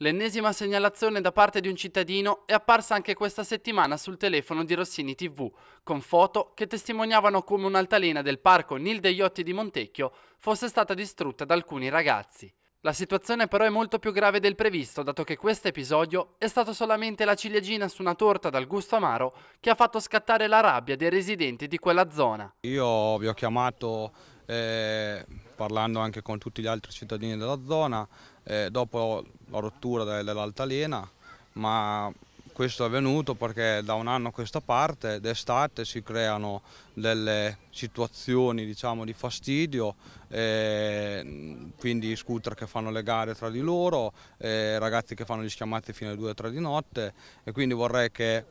L'ennesima segnalazione da parte di un cittadino è apparsa anche questa settimana sul telefono di Rossini TV, con foto che testimoniavano come un'altalena del parco Nil degli Otti di Montecchio fosse stata distrutta da alcuni ragazzi. La situazione però è molto più grave del previsto, dato che questo episodio è stato solamente la ciliegina su una torta dal gusto amaro che ha fatto scattare la rabbia dei residenti di quella zona. Io vi ho chiamato eh, parlando anche con tutti gli altri cittadini della zona eh, dopo la rottura dell'altalena, ma questo è avvenuto perché da un anno a questa parte d'estate si creano delle situazioni diciamo, di fastidio, eh, quindi scooter che fanno le gare tra di loro, eh, ragazzi che fanno gli schiamati fino alle 2-3 di notte e quindi vorrei che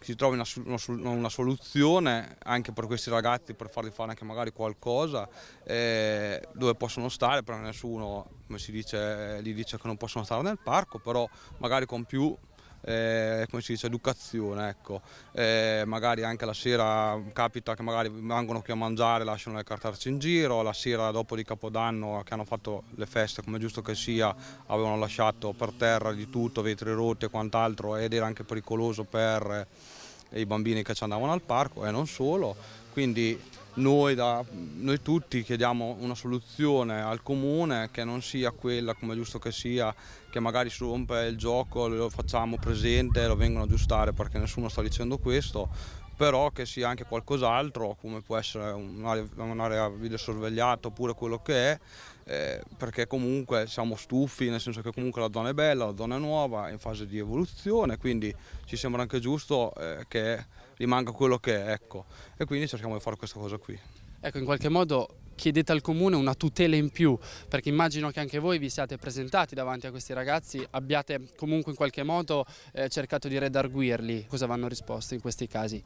si trovi una, una, soluzione anche per questi ragazzi per fargli fare anche magari qualcosa eh, dove possono stare perché nessuno come si dice eh, gli dice che non possono stare nel parco però magari con più eh, come si dice, educazione. Ecco. Eh, magari anche la sera capita che magari vengono qui a mangiare, lasciano le cartarci in giro, la sera dopo di Capodanno che hanno fatto le feste come giusto che sia, avevano lasciato per terra di tutto, vetri rotti e quant'altro ed era anche pericoloso per e i bambini che ci andavano al parco e non solo, quindi noi, da, noi, tutti chiediamo una soluzione al comune che non sia quella come è giusto che sia, che magari si rompe il gioco, lo facciamo presente, lo vengono a aggiustare perché nessuno sta dicendo questo, però che sia anche qualcos'altro come può essere un'area, un'area videosorvegliata oppure quello che è eh, perché comunque siamo stufi nel senso che comunque la zona è bella, la zona è nuova, è in fase di evoluzione quindi ci sembra anche giusto eh, che rimanga quello che è ecco e quindi cerchiamo di fare questa cosa qui. Ecco in qualche modo chiedete al comune una tutela in più, perché immagino che anche voi vi siate presentati davanti a questi ragazzi, abbiate comunque in qualche modo eh, cercato di redarguirli. Cosa vanno risposte in questi casi?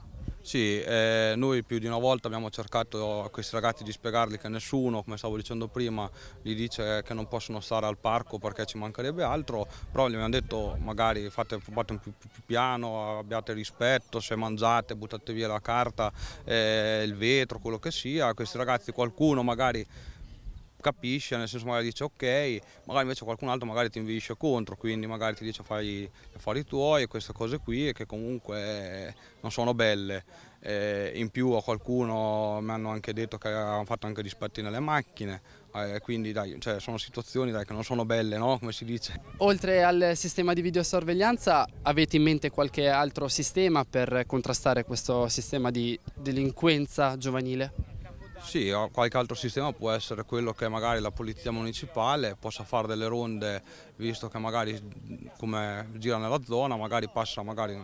Sì, eh, noi più di una volta abbiamo cercato a questi ragazzi di spiegargli che nessuno, come stavo dicendo prima, gli dice che non possono stare al parco perché ci mancherebbe altro, però gli abbiamo detto magari fate, fate un più, più, più, piano, abbiate rispetto, se mangiate buttate via la carta, eh, il vetro, quello che sia, questi ragazzi qualcuno magari capisce, nel senso magari dice ok, magari invece qualcun altro magari ti invidisce contro, quindi magari ti dice fai gli affari tuoi e queste cose qui che comunque eh, non sono belle. E eh, in più a qualcuno mi hanno anche detto che avevano fatto anche dispetti nelle macchine, eh, quindi dai, cioè, sono situazioni dai, che non sono belle, no? come si dice. Oltre al sistema di videosorveglianza avete in mente qualche altro sistema per contrastare questo sistema di delinquenza giovanile? Sì, qualche altro sistema può essere quello che magari la polizia municipale possa fare delle ronde, visto che magari come gira nella zona, magari passa magari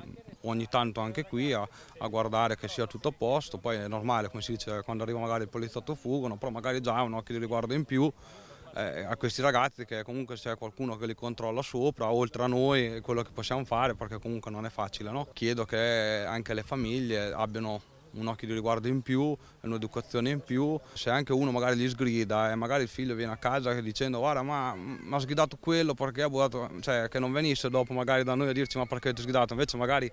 ogni tanto anche qui a, a, guardare che sia tutto a posto, poi è normale, come si dice, quando arriva magari il poliziotto fuggono, però magari già ha un occhio di riguardo in più eh, a questi ragazzi che comunque c'è qualcuno che li controlla sopra, oltre a noi, quello che possiamo fare, perché comunque non è facile. No? Chiedo che anche le famiglie abbiano un occhio di riguardo in più, un'educazione in più. Se anche uno magari gli sgrida e magari il figlio viene a casa dicendo guarda ma mi ha sgridato quello perché ha buttato, cioè che non venisse dopo magari da noi a dirci ma perché ti ho sgridato, invece magari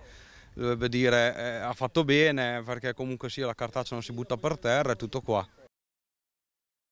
dovrebbe dire eh, ha fatto bene perché comunque sia la cartaccia non si butta per terra e tutto qua.